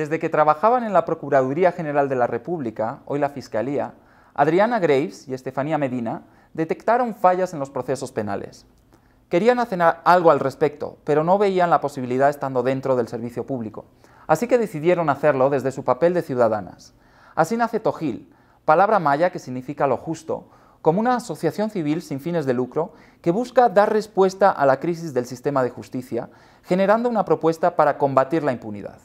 Desde que trabajaban en la Procuraduría General de la República, hoy la Fiscalía, Adriana Graves y Estefanía Medina detectaron fallas en los procesos penales. Querían hacer algo al respecto, pero no veían la posibilidad estando dentro del servicio público, así que decidieron hacerlo desde su papel de ciudadanas. Así nace Tojil, palabra maya que significa lo justo, como una asociación civil sin fines de lucro que busca dar respuesta a la crisis del sistema de justicia, generando una propuesta para combatir la impunidad.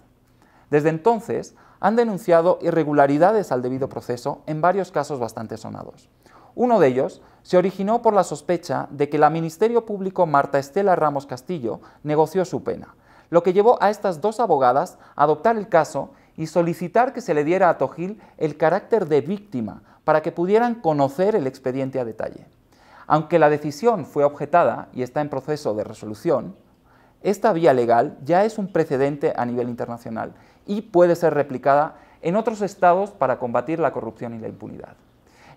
Desde entonces, han denunciado irregularidades al debido proceso en varios casos bastante sonados. Uno de ellos se originó por la sospecha de que la Ministerio Público Marta Estela Ramos Castillo negoció su pena, lo que llevó a estas dos abogadas a adoptar el caso y solicitar que se le diera a Togil el carácter de víctima para que pudieran conocer el expediente a detalle. Aunque la decisión fue objetada y está en proceso de resolución, esta vía legal ya es un precedente a nivel internacional y puede ser replicada en otros estados para combatir la corrupción y la impunidad.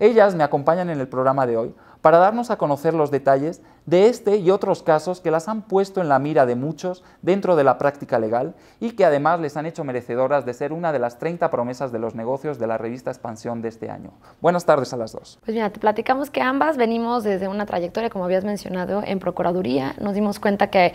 Ellas me acompañan en el programa de hoy para darnos a conocer los detalles de este y otros casos que las han puesto en la mira de muchos dentro de la práctica legal y que además les han hecho merecedoras de ser una de las 30 promesas de los negocios de la revista Expansión de este año. Buenas tardes a las dos. Pues mira, te platicamos que ambas venimos desde una trayectoria, como habías mencionado, en Procuraduría. Nos dimos cuenta que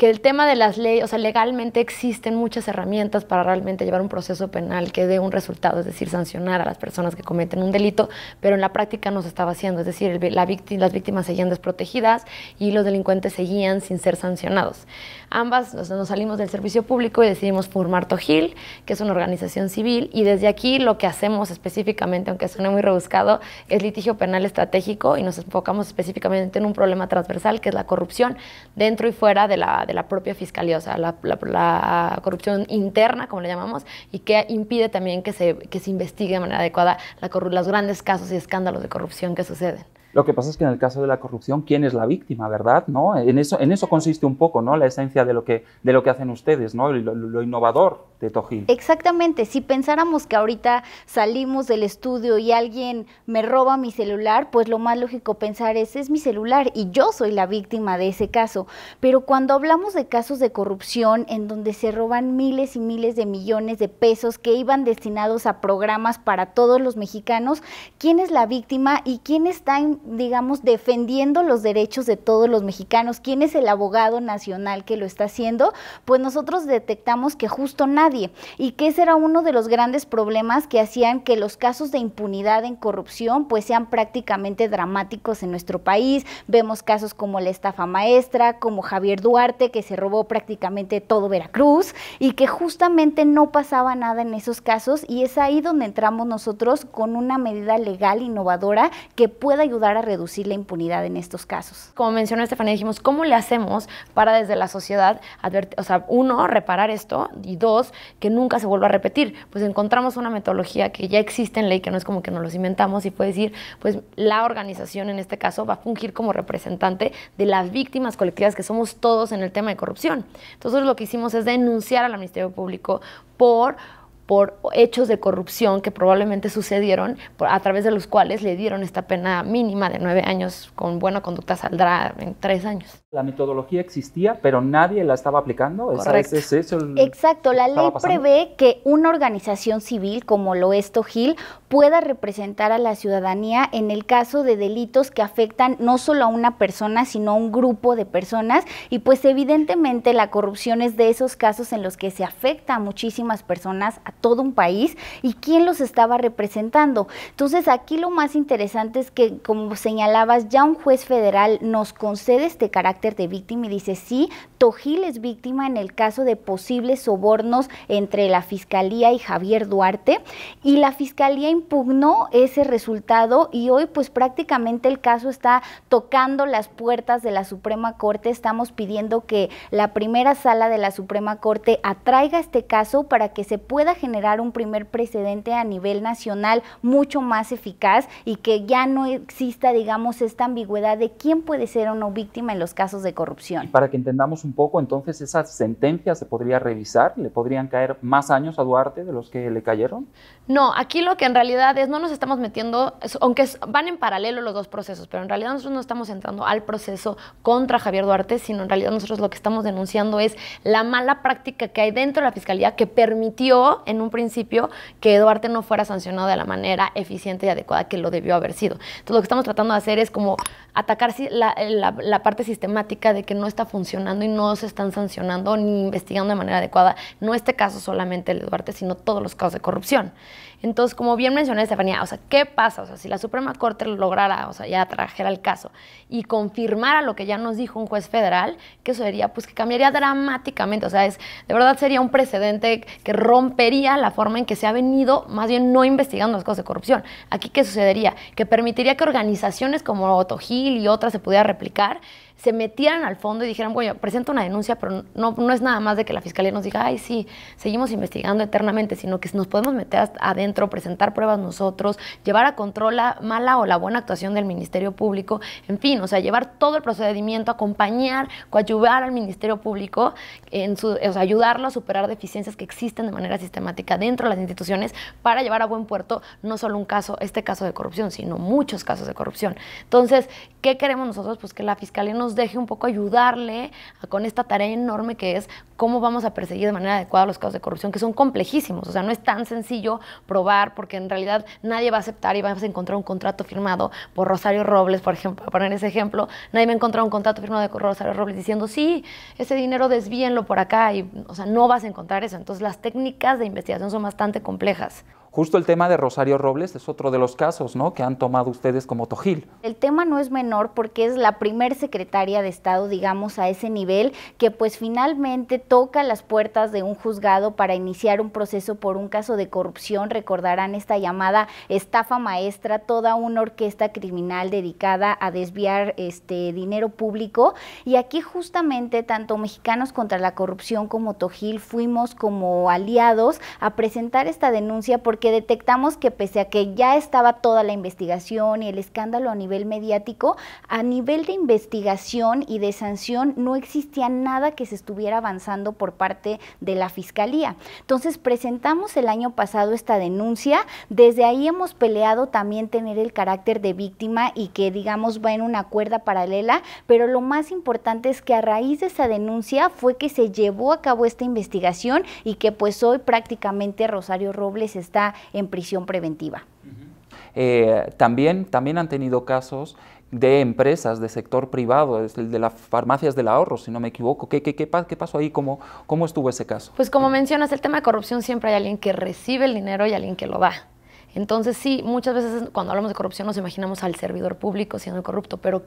que el tema de las leyes, o sea, legalmente existen muchas herramientas para realmente llevar un proceso penal que dé un resultado, es decir, sancionar a las personas que cometen un delito, pero en la práctica no se estaba haciendo, es decir, la víctima, las víctimas seguían desprotegidas y los delincuentes seguían sin ser sancionados. Ambas nos, salimos del servicio público y decidimos formar Togil, que es una organización civil, y desde aquí lo que hacemos específicamente, aunque suene muy rebuscado, es litigio penal estratégico y nos enfocamos específicamente en un problema transversal que es la corrupción dentro y fuera de la de la propia fiscalía, o sea, la, corrupción interna, como le llamamos, y que impide también que se, se investigue de manera adecuada la los grandes casos y escándalos de corrupción que suceden. Lo que pasa es que en el caso de la corrupción, ¿quién es la víctima, verdad? ¿No? En eso, en eso consiste un poco, ¿no? La esencia de lo que, de lo que hacen ustedes, ¿no? lo innovador de Exactamente, si pensáramos que ahorita salimos del estudio y alguien me roba mi celular, pues lo más lógico pensar es, es mi celular y yo soy la víctima de ese caso. Pero cuando hablamos de casos de corrupción en donde se roban miles y miles de millones de pesos que iban destinados a programas para todos los mexicanos, ¿quién es la víctima y quién está, digamos, defendiendo los derechos de todos los mexicanos? ¿Quién es el abogado nacional que lo está haciendo? Pues nosotros detectamos que justo nadie y que ese era uno de los grandes problemas que hacían que los casos de impunidad en corrupción pues sean prácticamente dramáticos en nuestro país. Vemos casos como la estafa maestra, como Javier Duarte que se robó prácticamente todo Veracruz y que justamente no pasaba nada en esos casos y es ahí donde entramos nosotros con una medida legal innovadora que pueda ayudar a reducir la impunidad en estos casos. Como mencionó Estefanía, dijimos, ¿cómo le hacemos para desde la sociedad, o sea, uno, reparar esto y dos, que nunca se vuelva a repetir. Pues encontramos una metodología que ya existe en ley, que no es como que nos los inventamos, y puede decir, pues la organización en este caso va a fungir como representante de las víctimas colectivas que somos todos en el tema de corrupción. Entonces lo que hicimos es denunciar al Ministerio Público por por hechos de corrupción que probablemente sucedieron, a través de los cuales le dieron esta pena mínima de nueve años, con buena conducta saldrá en tres años. La metodología existía, pero nadie la estaba aplicando. Exacto, la ley prevé que una organización civil como lo es Togil pueda representar a la ciudadanía en el caso de delitos que afectan no solo a una persona, sino a un grupo de personas. Y pues evidentemente la corrupción es de esos casos en los que se afecta a muchísimas personas, a todo un país, y quién los estaba representando. Entonces aquí lo más interesante es que, como señalabas, ya un juez federal nos concede este carácter de víctima y dice, sí, Tojil es víctima en el caso de posibles sobornos entre la Fiscalía y Javier Duarte y la Fiscalía impugnó ese resultado y hoy pues prácticamente el caso está tocando las puertas de la Suprema Corte. Estamos pidiendo que la primera sala de la Suprema Corte atraiga este caso para que se pueda generar un primer precedente a nivel nacional mucho más eficaz y que ya no exista, digamos, esta ambigüedad de quién puede ser o no víctima en los casos de corrupción. Y para que entendamos un poco, entonces esa sentencia se podría revisar, le podrían caer más años a Duarte de los que le cayeron. No, aquí lo que en realidad es, no nos estamos metiendo, aunque van en paralelo los dos procesos, pero en realidad nosotros no estamos entrando al proceso contra Javier Duarte, sino en realidad nosotros lo que estamos denunciando es la mala práctica que hay dentro de la Fiscalía que permitió en un principio que Duarte no fuera sancionado de la manera eficiente y adecuada que lo debió haber sido. Entonces lo que estamos tratando de hacer es como atacar la, la parte sistemática de que no está funcionando y no se están sancionando ni investigando de manera adecuada, no este caso solamente el de Duarte, sino todos los casos de corrupción. Entonces, como bien mencioné, Estefanía, o sea, ¿qué pasa? O sea, si la Suprema Corte lograra, o sea, ya trajera el caso y confirmara lo que ya nos dijo un juez federal, ¿qué sucedería sería, pues que cambiaría dramáticamente, o sea, es, de verdad sería un precedente que rompería la forma en que se ha venido, más bien no investigando las cosas de corrupción. Aquí, ¿qué sucedería? Que permitiría que organizaciones como Otogil y otras se pudieran replicar se metieran al fondo y dijeran, bueno, presento una denuncia, pero no, no es nada más de que la fiscalía nos diga, ay, sí, seguimos investigando eternamente, sino que nos podemos meter adentro, presentar pruebas nosotros, llevar a control la mala o la buena actuación del Ministerio Público, en fin, o sea, llevar todo el procedimiento, acompañar, coadyuvar al Ministerio Público, en su, o sea, ayudarlo a superar deficiencias que existen de manera sistemática dentro de las instituciones para llevar a buen puerto no solo un caso, este caso de corrupción, sino muchos casos de corrupción. Entonces, ¿qué queremos nosotros? Pues que la fiscalía nos deje un poco ayudarle con esta tarea enorme que es cómo vamos a perseguir de manera adecuada los casos de corrupción, que son complejísimos. O sea, no es tan sencillo probar, porque en realidad nadie va a aceptar y vamos a encontrar un contrato firmado por Rosario Robles, por ejemplo, para poner ese ejemplo, nadie va a encontrar un contrato firmado de Rosario Robles diciendo, sí, ese dinero desvíenlo por acá, y, o sea, no vas a encontrar eso. Entonces, las técnicas de investigación son bastante complejas. Justo el tema de Rosario Robles es otro de los casos ¿no? que han tomado ustedes como Tojil. El tema no es menor porque es la primer secretaria de Estado, digamos, a ese nivel, que pues finalmente toca las puertas de un juzgado para iniciar un proceso por un caso de corrupción. Recordarán esta llamada estafa maestra, toda una orquesta criminal dedicada a desviar este dinero público. Y aquí justamente tanto Mexicanos contra la Corrupción como Tojil fuimos como aliados a presentar esta denuncia porque detectamos que pese a que ya estaba toda la investigación y el escándalo a nivel mediático, a nivel de investigación y de sanción no existía nada que se estuviera avanzando por parte de la Fiscalía. Entonces presentamos el año pasado esta denuncia, desde ahí hemos peleado también tener el carácter de víctima y que digamos va en una cuerda paralela, pero lo más importante es que a raíz de esa denuncia fue que se llevó a cabo esta investigación y que pues hoy prácticamente Rosario Robles está en prisión preventiva. Eh, también, también han tenido casos de empresas, de sector privado, el de las farmacias del ahorro, si no me equivoco. ¿Qué, qué, qué, pasó ahí? ¿Cómo, ¿Cómo estuvo ese caso? Pues como mencionas, el tema de corrupción siempre hay alguien que recibe el dinero y alguien que lo da. Entonces sí, muchas veces cuando hablamos de corrupción nos imaginamos al servidor público siendo el corrupto, pero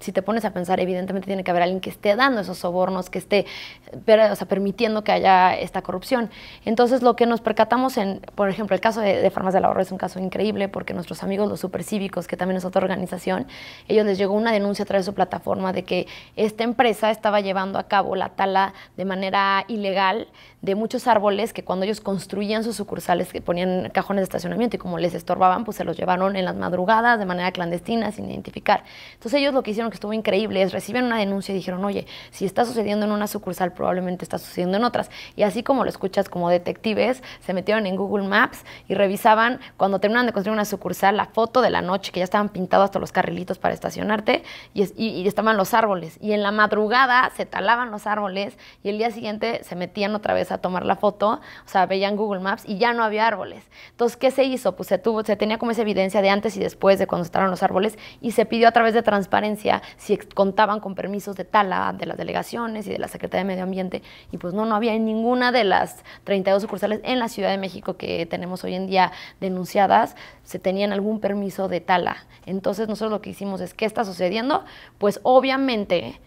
si te pones a pensar, evidentemente tiene que haber alguien que esté dando esos sobornos, que esté o sea, permitiendo que haya esta corrupción. Entonces lo que nos percatamos en, por ejemplo, el caso de, de Farmas del Ahorro es un caso increíble porque nuestros amigos los supercívicos, que también es otra organización, ellos les llegó una denuncia a través de su plataforma de que esta empresa estaba llevando a cabo la tala de manera ilegal de muchos árboles que cuando ellos construían sus sucursales, que ponían cajones de estacionamiento y como les estorbaban, pues se los llevaron en las madrugadas de manera clandestina, sin identificar. Entonces ellos lo que hicieron, que estuvo increíble, es recibir una denuncia y dijeron, oye, si está sucediendo en una sucursal, probablemente está sucediendo en otras. Y así como lo escuchas como detectives, se metieron en Google Maps y revisaban, cuando terminaban de construir una sucursal, la foto de la noche, que ya estaban pintados hasta los carrilitos para estacionarte, y, estaban los árboles. Y en la madrugada se talaban los árboles y el día siguiente se metían otra vez a a tomar la foto, o sea, veían Google Maps y ya no había árboles. Entonces, ¿qué se hizo? Pues se tuvo, se tenía como esa evidencia de antes y después de cuando estaban los árboles y se pidió a través de transparencia si contaban con permisos de tala ah, de las delegaciones y de la Secretaría de Medio Ambiente y pues no, no había en ninguna de las 32 sucursales en la Ciudad de México que tenemos hoy en día denunciadas, se tenían algún permiso de tala. Entonces, nosotros lo que hicimos es, ¿qué está sucediendo? Pues obviamente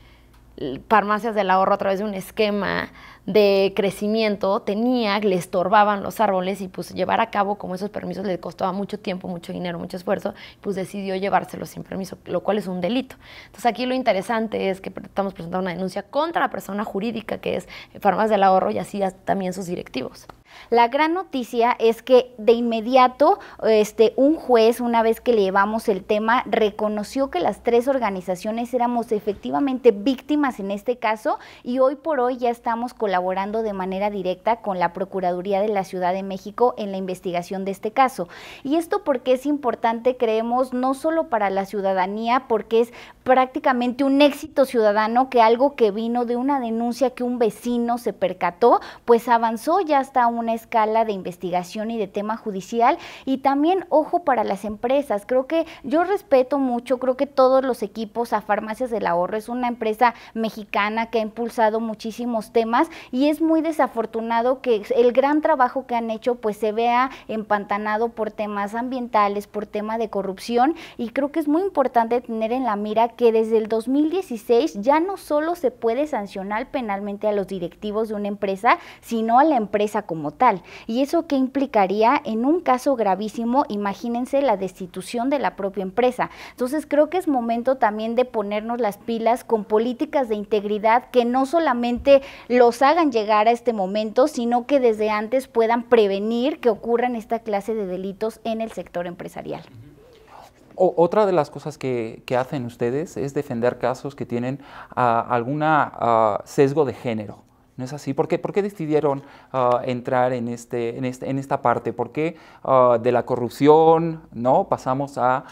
farmacias del ahorro a través de un esquema de crecimiento tenía, le estorbaban los árboles y pues llevar a cabo como esos permisos le costaba mucho tiempo, mucho dinero, mucho esfuerzo, pues decidió llevárselo sin permiso, lo cual es un delito. Entonces aquí lo interesante es que estamos presentando una denuncia contra la persona jurídica que es Farmas del Ahorro y así también sus directivos. La gran noticia es que de inmediato este, un juez, una vez que le llevamos el tema, reconoció que las tres organizaciones éramos efectivamente víctimas en este caso y hoy por hoy ya estamos colaborando de manera directa con la Procuraduría de la Ciudad de México en la investigación de este caso. Y esto porque es importante, creemos, no solo para la ciudadanía, porque es prácticamente un éxito ciudadano que algo que vino de una denuncia que un vecino se percató, pues avanzó ya hasta una escala de investigación y de tema judicial y también ojo para las empresas. Creo que yo respeto mucho, creo que todos los equipos a Farmacias del Ahorro es una empresa mexicana que ha impulsado muchísimos temas y es muy desafortunado que el gran trabajo que han hecho pues se vea empantanado por temas ambientales, por tema de corrupción y creo que es muy importante tener en la mira que que desde el 2016 ya no solo se puede sancionar penalmente a los directivos de una empresa, sino a la empresa como tal. ¿Y eso qué implicaría? En un caso gravísimo, imagínense la destitución de la propia empresa. Entonces creo que es momento también de ponernos las pilas con políticas de integridad que no solamente los hagan llegar a este momento, sino que desde antes puedan prevenir que ocurran esta clase de delitos en el sector empresarial otra de las cosas que, hacen ustedes es defender casos que tienen ah, algún ah, sesgo de género. ¿No es así? ¿Por qué, decidieron ah, entrar este, en, este, en, esta parte? ¿Por qué de la corrupción ¿no? pasamos a,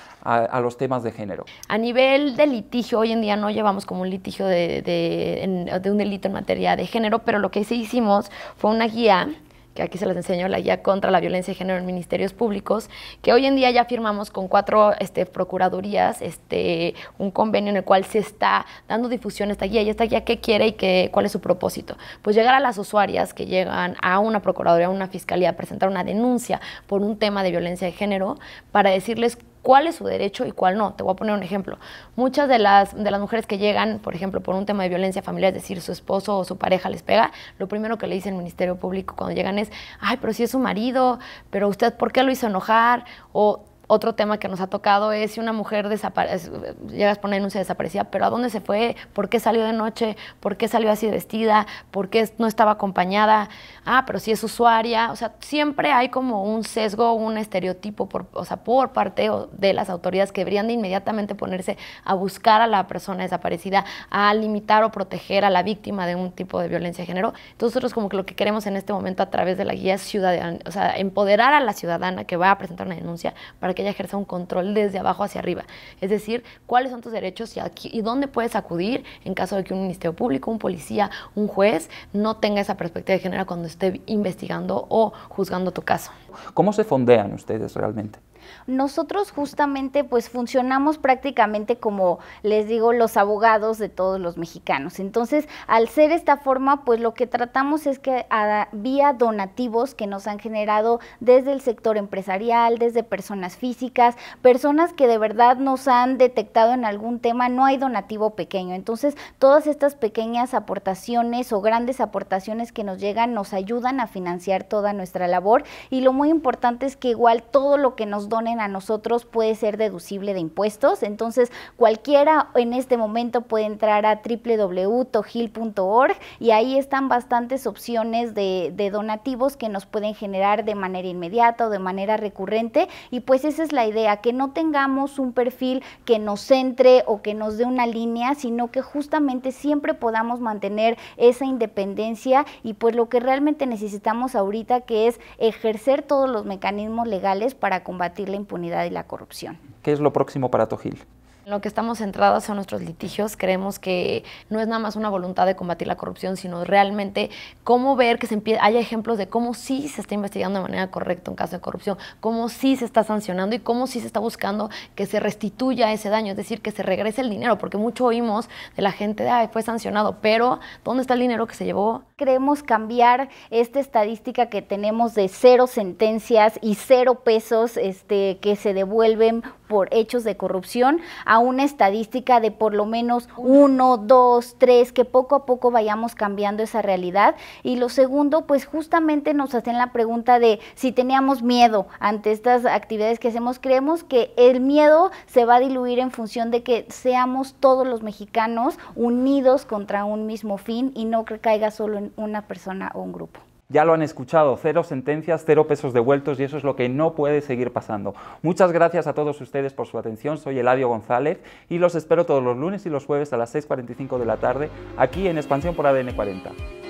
los temas de género? A nivel de litigio, hoy en día no llevamos como un litigio de, de un delito en materia de género, pero lo que sí hicimos fue una guía que aquí se las enseño, la guía contra la violencia de género en ministerios públicos, que hoy en día ya firmamos con cuatro este, procuradurías este, un convenio en el cual se está dando difusión esta guía y esta guía qué quiere y qué, cuál es su propósito. Pues llegar a las usuarias que llegan a una procuraduría, a una fiscalía, a presentar una denuncia por un tema de violencia de género para decirles cuál es su derecho y cuál no. Te voy a poner un ejemplo. Muchas de las, de las mujeres que llegan, por ejemplo, por un tema de violencia familiar, es decir, su esposo o su pareja les pega, lo primero que le dice el Ministerio Público cuando llegan es, ay, pero si es su marido, pero usted, ¿por qué lo hizo enojar? O otro tema que nos ha tocado es si una mujer desaparece, llegas a poner denuncia desaparecida, pero ¿a dónde se fue? ¿Por qué salió de noche? ¿Por qué salió así vestida? ¿Por qué no estaba acompañada? Ah, pero si es usuaria. O sea, siempre hay como un sesgo, un estereotipo por, o sea, por parte de las autoridades que deberían de inmediatamente ponerse a buscar a la persona desaparecida, a limitar o proteger a la víctima de un tipo de violencia de género. Entonces nosotros como que lo que queremos en este momento a través de la guía ciudadana, o sea, empoderar a la ciudadana que va a presentar una denuncia para que ella ejerza un control desde abajo hacia arriba. Es decir, cuáles son tus derechos y, aquí, y dónde puedes acudir en caso de que un ministerio público, un policía, un juez no tenga esa perspectiva de género cuando esté investigando o juzgando tu caso. ¿Cómo se fondean ustedes realmente? Nosotros justamente pues funcionamos prácticamente como les digo los abogados de todos los mexicanos. Entonces, al ser esta forma, pues lo que tratamos es que a, ah, vía donativos que nos han generado desde el sector empresarial, desde personas físicas, personas que de verdad nos han detectado en algún tema, no hay donativo pequeño. Entonces, todas estas pequeñas aportaciones o grandes aportaciones que nos llegan nos ayudan a financiar toda nuestra labor y lo muy importante es que igual todo lo que nos donen a nosotros puede ser deducible de impuestos, entonces cualquiera en este momento puede entrar a www.togil.org y ahí están bastantes opciones de, de donativos que nos pueden generar de manera inmediata o de manera recurrente y pues esa es la idea, que no tengamos un perfil que nos centre o que nos dé una línea, sino que justamente siempre podamos mantener esa independencia y pues lo que realmente necesitamos ahorita que es ejercer todos los mecanismos legales para combatir la impunidad y la corrupción. ¿Qué es lo próximo para Tojil? lo que estamos centrados son nuestros litigios, creemos que no es nada más una voluntad de combatir la corrupción, sino realmente cómo ver que se haya ejemplos de cómo sí se está investigando de manera correcta en caso de corrupción, cómo sí se está sancionando y cómo sí se está buscando que se restituya ese daño, es decir, que se regrese el dinero, porque mucho oímos de la gente de, ay, fue sancionado, pero ¿dónde está el dinero que se llevó Creemos cambiar esta estadística que tenemos de cero sentencias y cero pesos este, que se devuelven por hechos de corrupción a una estadística de por lo menos uno, dos, tres, que poco a poco vayamos cambiando esa realidad. Y lo segundo, pues justamente nos hacen la pregunta de si teníamos miedo ante estas actividades que hacemos. Creemos que el miedo se va a diluir en función de que seamos todos los mexicanos unidos contra un mismo fin y no que caiga solo en una persona o un grupo. Ya lo han escuchado, cero sentencias, cero pesos devueltos y eso es lo que no puede seguir pasando. Muchas gracias a todos ustedes por su atención, soy Eladio González y los espero todos los lunes y los jueves a las 6.45 de la tarde aquí en Expansión por ADN 40.